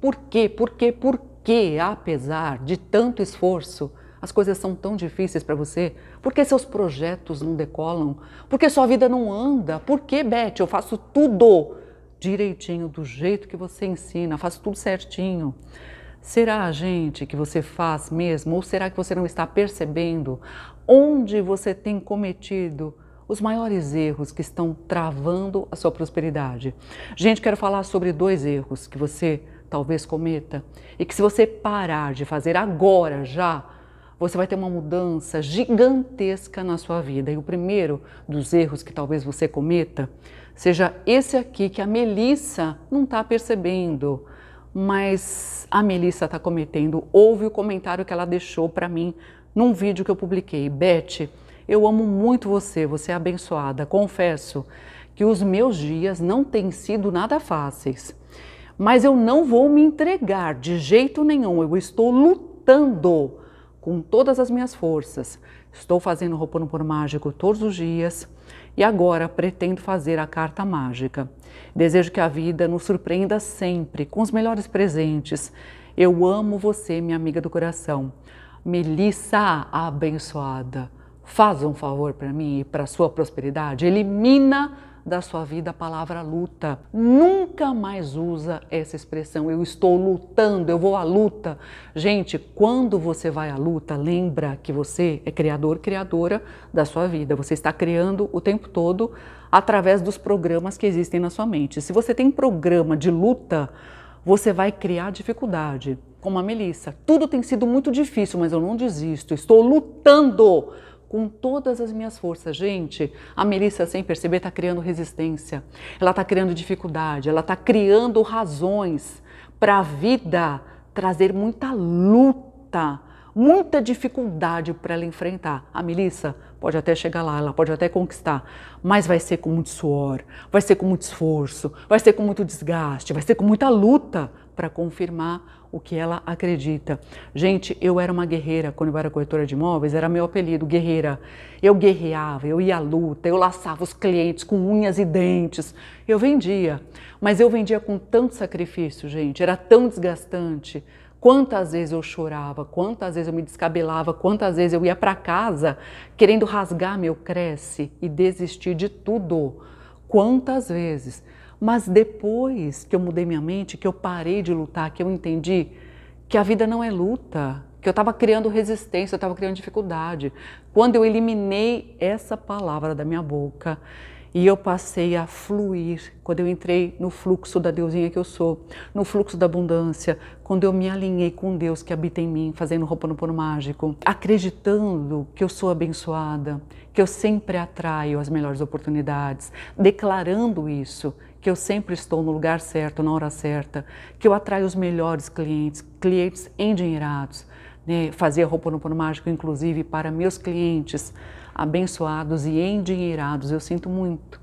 Por quê? Por quê? Por quê, apesar de tanto esforço, as coisas são tão difíceis para você? Por que seus projetos não decolam? Por que sua vida não anda? Por que, Beth, eu faço tudo direitinho, do jeito que você ensina, faço tudo certinho? Será, gente, que você faz mesmo? Ou será que você não está percebendo onde você tem cometido os maiores erros que estão travando a sua prosperidade? Gente, quero falar sobre dois erros que você talvez cometa, e que se você parar de fazer agora já, você vai ter uma mudança gigantesca na sua vida. E o primeiro dos erros que talvez você cometa seja esse aqui que a Melissa não está percebendo, mas a Melissa está cometendo. Houve o comentário que ela deixou para mim num vídeo que eu publiquei. Beth, eu amo muito você, você é abençoada. Confesso que os meus dias não têm sido nada fáceis mas eu não vou me entregar de jeito nenhum. Eu estou lutando com todas as minhas forças. Estou fazendo o Ho'oponopono mágico todos os dias e agora pretendo fazer a carta mágica. Desejo que a vida nos surpreenda sempre com os melhores presentes. Eu amo você, minha amiga do coração. Melissa abençoada, faz um favor para mim e para sua prosperidade. Elimina da sua vida a palavra luta. Nunca mais usa essa expressão, eu estou lutando, eu vou à luta. Gente, quando você vai à luta, lembra que você é criador, criadora da sua vida. Você está criando o tempo todo através dos programas que existem na sua mente. Se você tem programa de luta, você vai criar dificuldade. Como a Melissa, tudo tem sido muito difícil, mas eu não desisto, estou lutando com todas as minhas forças. Gente, a Melissa, sem perceber, está criando resistência, ela está criando dificuldade, ela está criando razões para a vida trazer muita luta, muita dificuldade para ela enfrentar. A Melissa pode até chegar lá, ela pode até conquistar, mas vai ser com muito suor, vai ser com muito esforço, vai ser com muito desgaste, vai ser com muita luta para confirmar o que ela acredita. Gente, eu era uma guerreira quando eu era corretora de imóveis, era meu apelido, guerreira. Eu guerreava, eu ia à luta, eu laçava os clientes com unhas e dentes. Eu vendia, mas eu vendia com tanto sacrifício, gente, era tão desgastante. Quantas vezes eu chorava, quantas vezes eu me descabelava, quantas vezes eu ia para casa querendo rasgar meu cresce e desistir de tudo. Quantas vezes? Mas depois que eu mudei minha mente, que eu parei de lutar, que eu entendi que a vida não é luta, que eu estava criando resistência, eu estava criando dificuldade. Quando eu eliminei essa palavra da minha boca e eu passei a fluir, quando eu entrei no fluxo da deusinha que eu sou, no fluxo da abundância, quando eu me alinhei com Deus que habita em mim, fazendo roupa no pano mágico, acreditando que eu sou abençoada, que eu sempre atraio as melhores oportunidades, declarando isso, que eu sempre estou no lugar certo, na hora certa, que eu atraio os melhores clientes, clientes endinheirados, né? fazer roupa no pano mágico, inclusive para meus clientes abençoados e endinheirados. Eu sinto muito.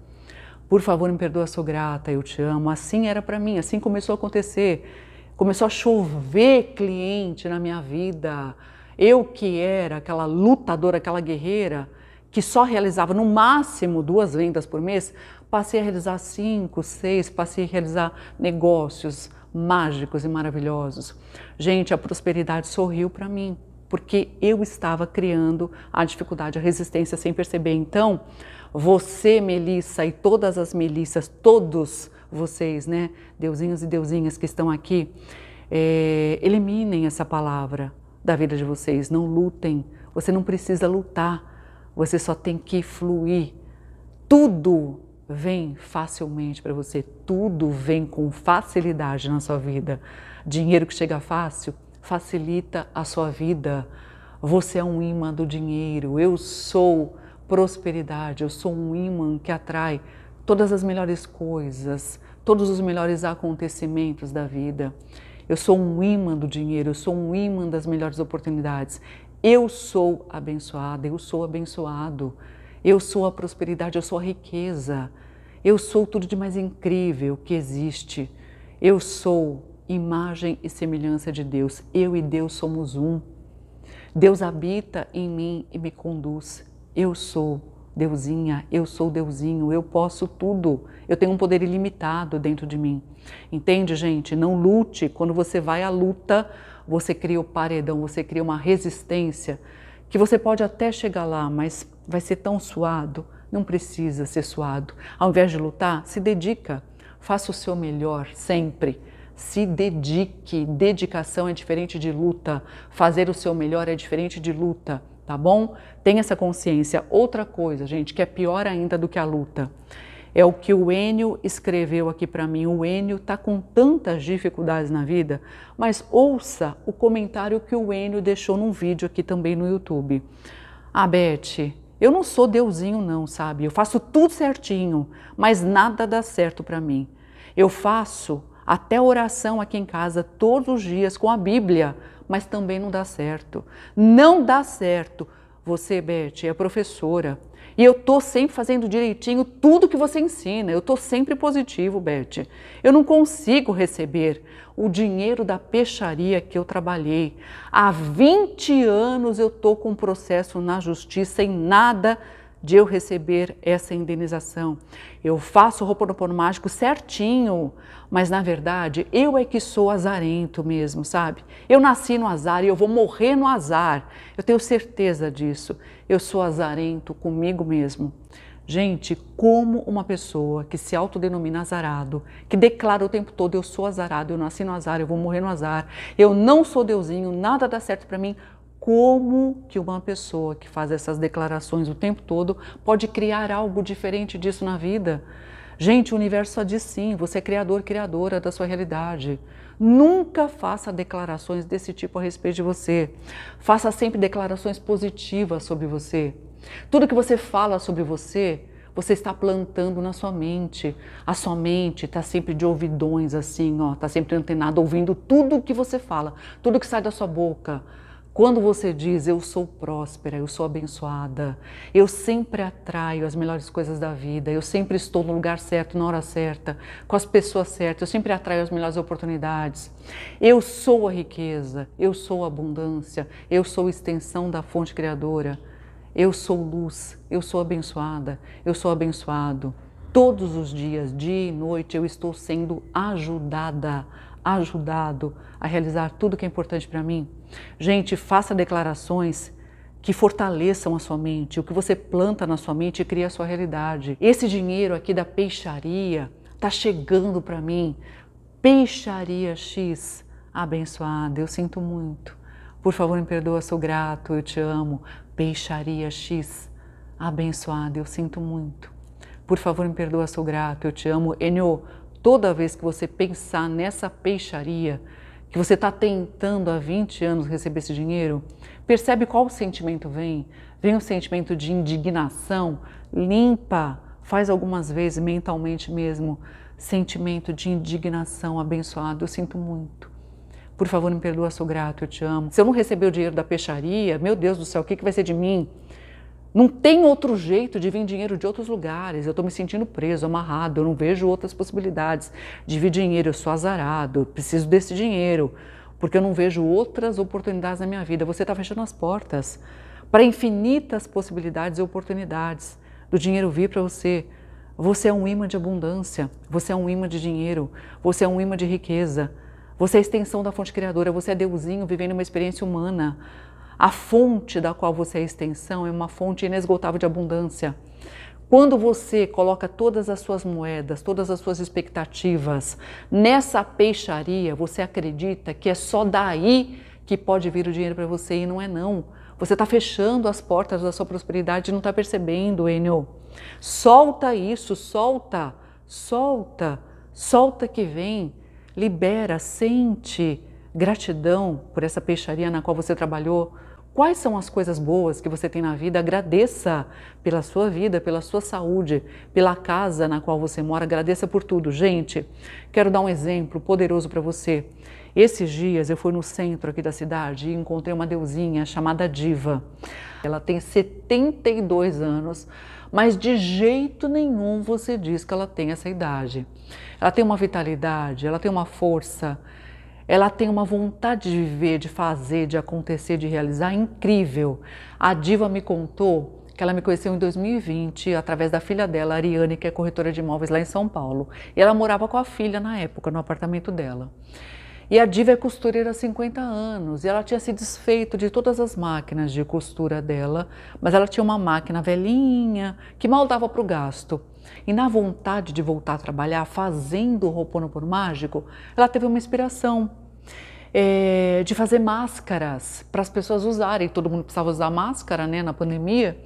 Por favor, me perdoa, sou grata, eu te amo. Assim era para mim, assim começou a acontecer. Começou a chover cliente na minha vida. Eu que era aquela lutadora, aquela guerreira, que só realizava no máximo duas vendas por mês, passei a realizar cinco, seis, passei a realizar negócios mágicos e maravilhosos. Gente, a prosperidade sorriu para mim, porque eu estava criando a dificuldade, a resistência sem perceber. Então, você, Melissa, e todas as Melissas, todos vocês, né, deusinhos e deusinhas que estão aqui, é, eliminem essa palavra da vida de vocês, não lutem. Você não precisa lutar você só tem que fluir. Tudo vem facilmente para você, tudo vem com facilidade na sua vida. Dinheiro que chega fácil facilita a sua vida. Você é um imã do dinheiro. Eu sou prosperidade, eu sou um imã que atrai todas as melhores coisas, todos os melhores acontecimentos da vida. Eu sou um imã do dinheiro, eu sou um imã das melhores oportunidades. Eu sou abençoada, eu sou abençoado, eu sou a prosperidade, eu sou a riqueza, eu sou tudo de mais incrível que existe, eu sou imagem e semelhança de Deus, eu e Deus somos um. Deus habita em mim e me conduz. Eu sou Deusinha, eu sou Deusinho, eu posso tudo. Eu tenho um poder ilimitado dentro de mim. Entende, gente? Não lute quando você vai à luta você cria o paredão, você cria uma resistência que você pode até chegar lá, mas vai ser tão suado, não precisa ser suado. Ao invés de lutar, se dedica, faça o seu melhor sempre. Se dedique. Dedicação é diferente de luta. Fazer o seu melhor é diferente de luta, tá bom? Tenha essa consciência. Outra coisa, gente, que é pior ainda do que a luta é o que o Enio escreveu aqui para mim. O Enio está com tantas dificuldades na vida, mas ouça o comentário que o Enio deixou num vídeo aqui também no YouTube. Ah, Beth, eu não sou deusinho não, sabe? Eu faço tudo certinho, mas nada dá certo para mim. Eu faço até oração aqui em casa todos os dias com a Bíblia, mas também não dá certo. Não dá certo. Você, Beth, é professora. E eu tô sempre fazendo direitinho tudo que você ensina. Eu tô sempre positivo, Beth. Eu não consigo receber o dinheiro da peixaria que eu trabalhei. Há 20 anos eu tô com processo na justiça e nada de eu receber essa indenização. Eu faço o Ho'oponopono mágico certinho, mas na verdade eu é que sou azarento mesmo, sabe? Eu nasci no azar e eu vou morrer no azar. Eu tenho certeza disso. Eu sou azarento comigo mesmo. Gente, como uma pessoa que se autodenomina azarado, que declara o tempo todo eu sou azarado, eu nasci no azar, eu vou morrer no azar, eu não sou deusinho, nada dá certo para mim, como que uma pessoa que faz essas declarações o tempo todo pode criar algo diferente disso na vida. Gente, o universo só é diz sim, você é criador, criadora da sua realidade. Nunca faça declarações desse tipo a respeito de você. Faça sempre declarações positivas sobre você. Tudo que você fala sobre você, você está plantando na sua mente. A sua mente está sempre de ouvidões assim, ó, está sempre antenada, ouvindo tudo que você fala, tudo que sai da sua boca quando você diz eu sou próspera, eu sou abençoada, eu sempre atraio as melhores coisas da vida, eu sempre estou no lugar certo, na hora certa, com as pessoas certas, eu sempre atraio as melhores oportunidades. Eu sou a riqueza, eu sou a abundância, eu sou a extensão da fonte criadora. Eu sou luz, eu sou abençoada, eu sou abençoado. Todos os dias, dia e noite, eu estou sendo ajudada, ajudado a realizar tudo que é importante para mim? Gente, faça declarações que fortaleçam a sua mente. O que você planta na sua mente cria a sua realidade. Esse dinheiro aqui da peixaria está chegando para mim. Peixaria X, abençoada, eu sinto muito. Por favor, me perdoa, sou grato, eu te amo. Peixaria X, abençoada, eu sinto muito. Por favor, me perdoa, sou grato, eu te amo. Enio, toda vez que você pensar nessa peixaria, que você está tentando há 20 anos receber esse dinheiro, percebe qual sentimento vem. Vem o um sentimento de indignação, limpa, faz algumas vezes mentalmente mesmo, sentimento de indignação abençoado, eu sinto muito. Por favor, me perdoa, sou grato, eu te amo. Se eu não receber o dinheiro da peixaria, meu Deus do céu, o que, que vai ser de mim? Não tem outro jeito de vir dinheiro de outros lugares. Eu estou me sentindo preso, amarrado, eu não vejo outras possibilidades de vir dinheiro. Eu sou azarado, eu preciso desse dinheiro, porque eu não vejo outras oportunidades na minha vida. Você está fechando as portas para infinitas possibilidades e oportunidades do dinheiro vir para você. Você é um imã de abundância, você é um imã de dinheiro, você é um imã de riqueza, você é a extensão da fonte criadora, você é deusinho vivendo uma experiência humana. A fonte da qual você é extensão é uma fonte inesgotável de abundância. Quando você coloca todas as suas moedas, todas as suas expectativas nessa peixaria, você acredita que é só daí que pode vir o dinheiro para você e não é não. Você está fechando as portas da sua prosperidade e não está percebendo, Enio. Solta isso, solta, solta, solta que vem. Libera, sente gratidão por essa peixaria na qual você trabalhou, Quais são as coisas boas que você tem na vida? Agradeça pela sua vida, pela sua saúde, pela casa na qual você mora. Agradeça por tudo. Gente, quero dar um exemplo poderoso para você. Esses dias eu fui no centro aqui da cidade e encontrei uma deusinha chamada Diva. Ela tem 72 anos, mas de jeito nenhum você diz que ela tem essa idade. Ela tem uma vitalidade, ela tem uma força, ela tem uma vontade de viver, de fazer, de acontecer, de realizar incrível. A diva me contou que ela me conheceu em 2020 através da filha dela, Ariane, que é corretora de imóveis lá em São Paulo. E ela morava com a filha na época, no apartamento dela. E a diva é costureira há 50 anos e ela tinha se desfeito de todas as máquinas de costura dela, mas ela tinha uma máquina velhinha que mal dava para o gasto e na vontade de voltar a trabalhar fazendo o Ho'oponopono mágico, ela teve uma inspiração é, de fazer máscaras para as pessoas usarem. Todo mundo precisava usar máscara né, na pandemia.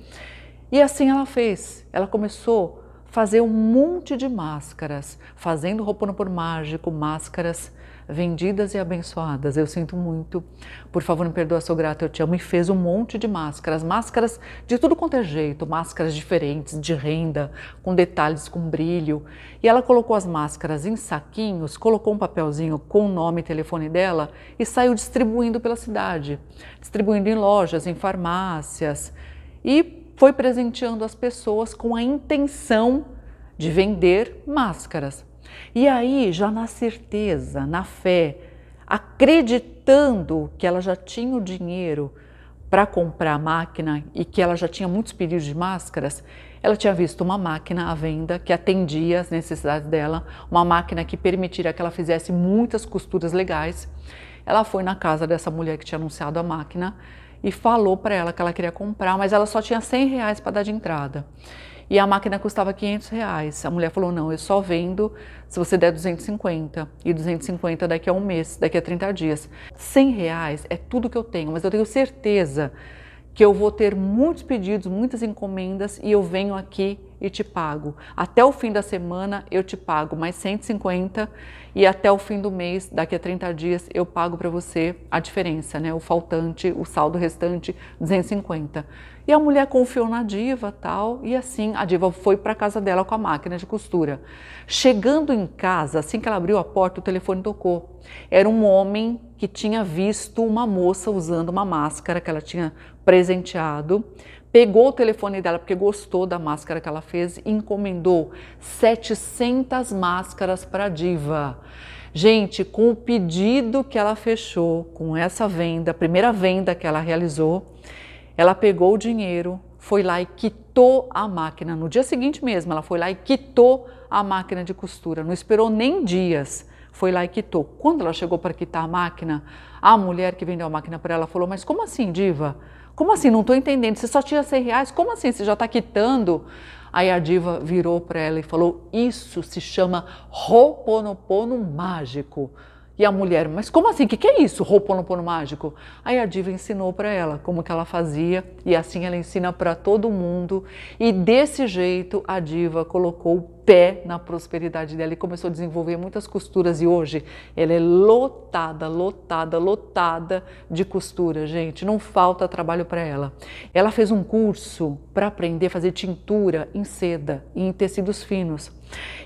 E assim ela fez. Ela começou a fazer um monte de máscaras, fazendo Ho'oponopono mágico, máscaras vendidas e abençoadas. Eu sinto muito. Por favor, me perdoa, sou grata, eu te amo. E fez um monte de máscaras, máscaras de tudo quanto é jeito, máscaras diferentes, de renda, com detalhes, com brilho. E ela colocou as máscaras em saquinhos, colocou um papelzinho com o nome e telefone dela e saiu distribuindo pela cidade, distribuindo em lojas, em farmácias. E foi presenteando as pessoas com a intenção de vender máscaras. E aí, já na certeza, na fé, acreditando que ela já tinha o dinheiro para comprar a máquina e que ela já tinha muitos pedidos de máscaras, ela tinha visto uma máquina à venda que atendia as necessidades dela, uma máquina que permitiria que ela fizesse muitas costuras legais. Ela foi na casa dessa mulher que tinha anunciado a máquina e falou para ela que ela queria comprar, mas ela só tinha 100 reais para dar de entrada. E a máquina custava 500 reais. A mulher falou, não, eu só vendo se você der 250. E 250 daqui a um mês, daqui a 30 dias. 100 reais é tudo que eu tenho, mas eu tenho certeza que eu vou ter muitos pedidos, muitas encomendas e eu venho aqui e te pago. Até o fim da semana eu te pago mais 150 e até o fim do mês, daqui a 30 dias, eu pago para você a diferença, né? O faltante, o saldo restante, 250. E a mulher confiou na diva, tal, e assim a diva foi para casa dela com a máquina de costura. Chegando em casa, assim que ela abriu a porta, o telefone tocou. Era um homem que tinha visto uma moça usando uma máscara que ela tinha presenteado pegou o telefone dela porque gostou da máscara que ela fez e encomendou 700 máscaras para a diva. Gente, com o pedido que ela fechou, com essa venda, a primeira venda que ela realizou, ela pegou o dinheiro, foi lá e quitou a máquina. No dia seguinte mesmo, ela foi lá e quitou a máquina de costura. Não esperou nem dias foi lá e quitou. Quando ela chegou para quitar a máquina, a mulher que vendeu a máquina para ela falou: Mas como assim, diva? Como assim? Não estou entendendo. Você só tinha 100 reais? Como assim? Você já está quitando? Aí a diva virou para ela e falou: Isso se chama Roponopono mágico. E a mulher, mas como assim? O que, que é isso, pono mágico? Aí a diva ensinou para ela como que ela fazia e assim ela ensina para todo mundo. E desse jeito a diva colocou pé na prosperidade dela e começou a desenvolver muitas costuras e hoje ela é lotada, lotada, lotada de costura, gente, não falta trabalho para ela. Ela fez um curso para aprender a fazer tintura em seda e em tecidos finos.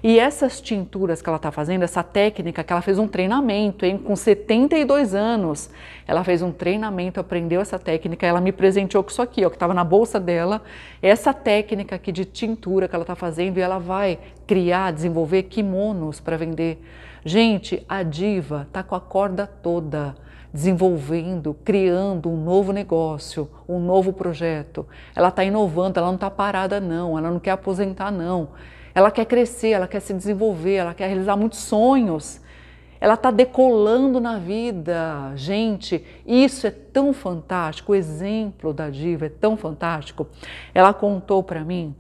E essas tinturas que ela está fazendo, essa técnica que ela fez um treinamento, hein? com 72 anos, ela fez um treinamento, aprendeu essa técnica, ela me presenteou com isso aqui, ó, que estava na bolsa dela, essa técnica aqui de tintura que ela está fazendo, e ela vai criar, desenvolver kimonos para vender. Gente, a diva está com a corda toda, desenvolvendo, criando um novo negócio, um novo projeto. Ela está inovando, ela não está parada, não, ela não quer aposentar, não. Ela quer crescer, ela quer se desenvolver, ela quer realizar muitos sonhos. Ela está decolando na vida. Gente, isso é tão fantástico. O exemplo da diva é tão fantástico. Ela contou para mim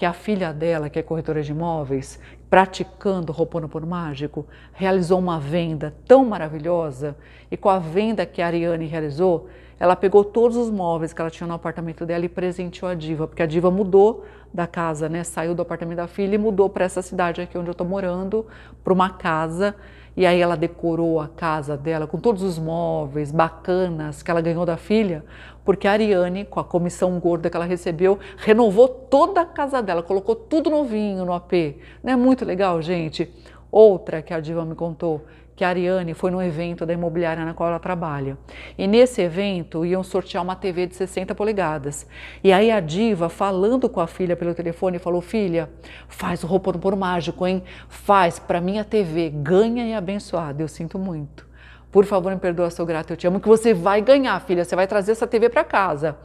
que a filha dela, que é corretora de imóveis, praticando Roponopono Mágico, realizou uma venda tão maravilhosa e com a venda que a Ariane realizou, ela pegou todos os móveis que ela tinha no apartamento dela e presenteou a diva, porque a diva mudou da casa, né? Saiu do apartamento da filha e mudou para essa cidade aqui onde eu estou morando, para uma casa e aí ela decorou a casa dela com todos os móveis bacanas que ela ganhou da filha, porque a Ariane, com a comissão gorda que ela recebeu, renovou toda a casa dela, colocou tudo novinho no AP. Não é muito legal, gente? Outra que a Diva me contou que a Ariane foi num evento da imobiliária na qual ela trabalha. E nesse evento iam sortear uma TV de 60 polegadas. E aí a diva, falando com a filha pelo telefone, falou: Filha, faz o roupa por mágico, hein? Faz para minha TV, ganha e abençoada. Eu sinto muito. Por favor, me perdoa, sou grata, eu te amo, que você vai ganhar, filha, você vai trazer essa TV para casa.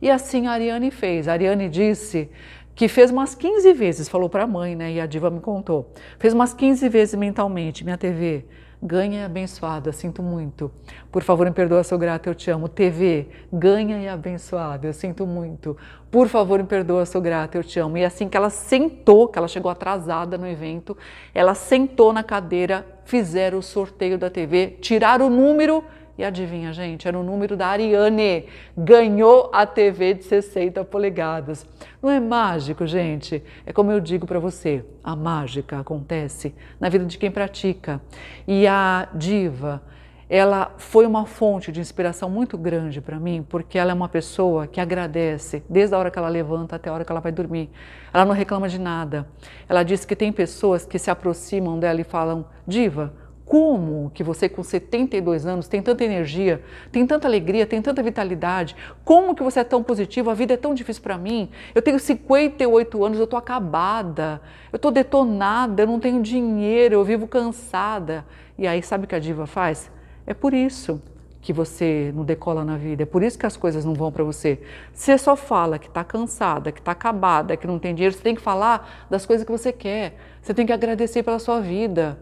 E assim a Ariane fez. A Ariane disse que fez umas 15 vezes, falou para a mãe, né? E a diva me contou. Fez umas 15 vezes mentalmente, minha TV, ganha e abençoada, sinto muito. Por favor, me perdoa, sou grata, eu te amo. TV, ganha e abençoada, eu sinto muito. Por favor, me perdoa, sou grata, eu te amo. E assim que ela sentou, que ela chegou atrasada no evento, ela sentou na cadeira, fizeram o sorteio da TV, tiraram o número e adivinha, gente, era o número da Ariane. Ganhou a TV de 60 polegadas. Não é mágico, gente? É como eu digo para você, a mágica acontece na vida de quem pratica. E a diva, ela foi uma fonte de inspiração muito grande para mim, porque ela é uma pessoa que agradece desde a hora que ela levanta até a hora que ela vai dormir. Ela não reclama de nada. Ela diz que tem pessoas que se aproximam dela e falam: "Diva, como que você com 72 anos tem tanta energia, tem tanta alegria, tem tanta vitalidade? Como que você é tão positivo? A vida é tão difícil para mim. Eu tenho 58 anos, eu tô acabada. Eu tô detonada, eu não tenho dinheiro, eu vivo cansada. E aí sabe o que a diva faz? É por isso que você não decola na vida. É por isso que as coisas não vão para você. Você só fala que está cansada, que está acabada, que não tem dinheiro. Você tem que falar das coisas que você quer. Você tem que agradecer pela sua vida.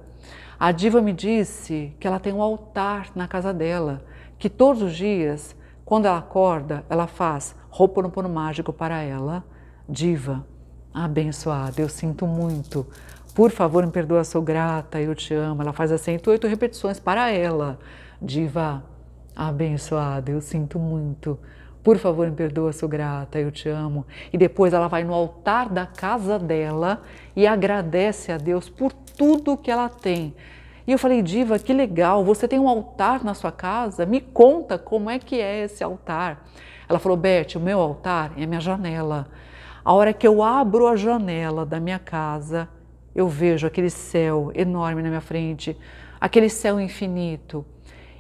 A diva me disse que ela tem um altar na casa dela, que todos os dias, quando ela acorda, ela faz roupa no Ho'oponopono mágico para ela. Diva, abençoada, eu sinto muito. Por favor, me perdoa, sou grata, eu te amo. Ela faz as 108 repetições para ela. Diva, abençoada, eu sinto muito. Por favor, me perdoa, sou grata, eu te amo. E depois ela vai no altar da casa dela e agradece a Deus por tudo que ela tem. E eu falei, Diva, que legal, você tem um altar na sua casa? Me conta como é que é esse altar. Ela falou, Bete o meu altar é a minha janela. A hora que eu abro a janela da minha casa, eu vejo aquele céu enorme na minha frente, aquele céu infinito.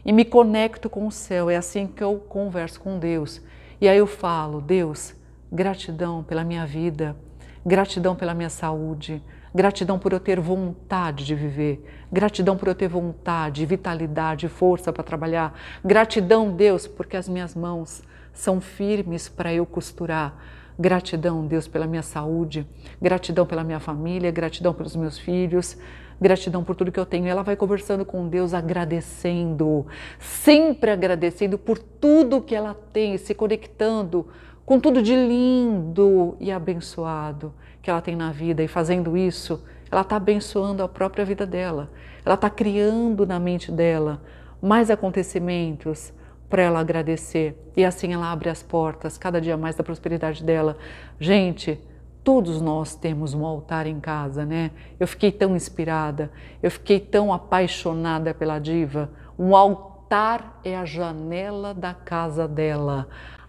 E me conecto com o céu, é assim que eu converso com Deus. E aí eu falo, Deus, gratidão pela minha vida, gratidão pela minha saúde, Gratidão por eu ter vontade de viver. Gratidão por eu ter vontade, vitalidade, força para trabalhar. Gratidão, Deus, porque as minhas mãos são firmes para eu costurar. Gratidão, Deus, pela minha saúde. Gratidão pela minha família. Gratidão pelos meus filhos. Gratidão por tudo que eu tenho. Ela vai conversando com Deus, agradecendo, sempre agradecendo por tudo que ela tem, se conectando com tudo de lindo e abençoado que ela tem na vida e fazendo isso, ela está abençoando a própria vida dela. Ela está criando na mente dela mais acontecimentos para ela agradecer e assim ela abre as portas cada dia mais da prosperidade dela. Gente, todos nós temos um altar em casa, né? Eu fiquei tão inspirada, eu fiquei tão apaixonada pela diva. Um altar é a janela da casa dela.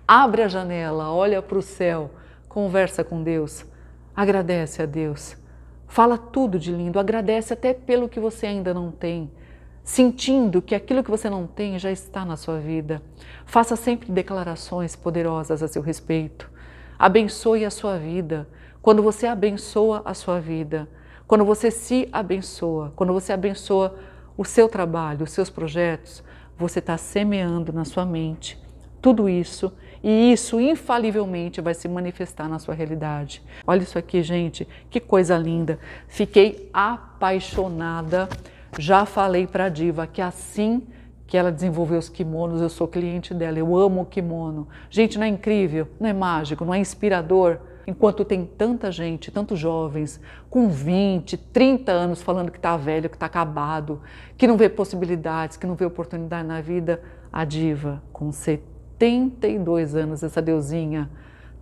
Abre a janela, olha para o céu, conversa com Deus Agradece a Deus. Fala tudo de lindo, agradece até pelo que você ainda não tem, sentindo que aquilo que você não tem já está na sua vida. Faça sempre declarações poderosas a seu respeito. Abençoe a sua vida. Quando você abençoa a sua vida, quando você se abençoa, quando você abençoa o seu trabalho, os seus projetos, você está semeando na sua mente tudo isso e isso infalivelmente vai se manifestar na sua realidade. Olha isso aqui, gente, que coisa linda. Fiquei apaixonada. Já falei para a diva que assim que ela desenvolveu os kimonos, eu sou cliente dela, eu amo o kimono. Gente, não é incrível? Não é mágico? Não é inspirador? Enquanto tem tanta gente, tantos jovens, com 20, 30 anos falando que está velho, que está acabado, que não vê possibilidades, que não vê oportunidade na vida, a diva, com 70 82 anos essa deusinha.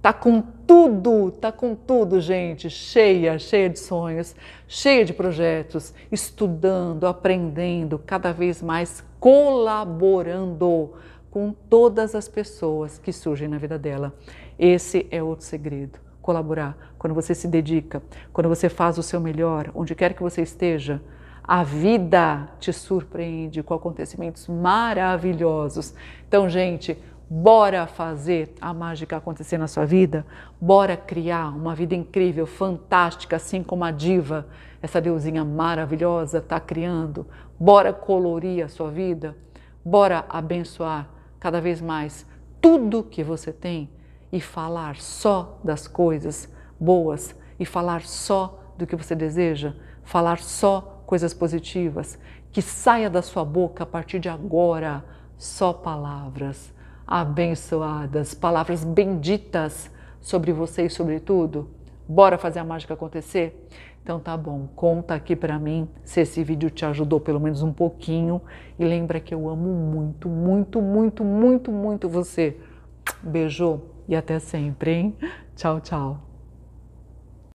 Tá com tudo, tá com tudo, gente, cheia, cheia de sonhos, cheia de projetos, estudando, aprendendo, cada vez mais colaborando com todas as pessoas que surgem na vida dela. Esse é outro segredo, colaborar. Quando você se dedica, quando você faz o seu melhor, onde quer que você esteja, a vida te surpreende com acontecimentos maravilhosos. Então, gente, Bora fazer a mágica acontecer na sua vida? Bora criar uma vida incrível, fantástica, assim como a diva, essa deusinha maravilhosa, está criando. Bora colorir a sua vida? Bora abençoar cada vez mais tudo que você tem e falar só das coisas boas e falar só do que você deseja, falar só coisas positivas. Que saia da sua boca a partir de agora só palavras abençoadas, palavras benditas sobre você e sobre tudo. Bora fazer a mágica acontecer? Então tá bom, conta aqui para mim se esse vídeo te ajudou pelo menos um pouquinho e lembra que eu amo muito, muito, muito, muito, muito você. Beijo e até sempre, hein? Tchau, tchau.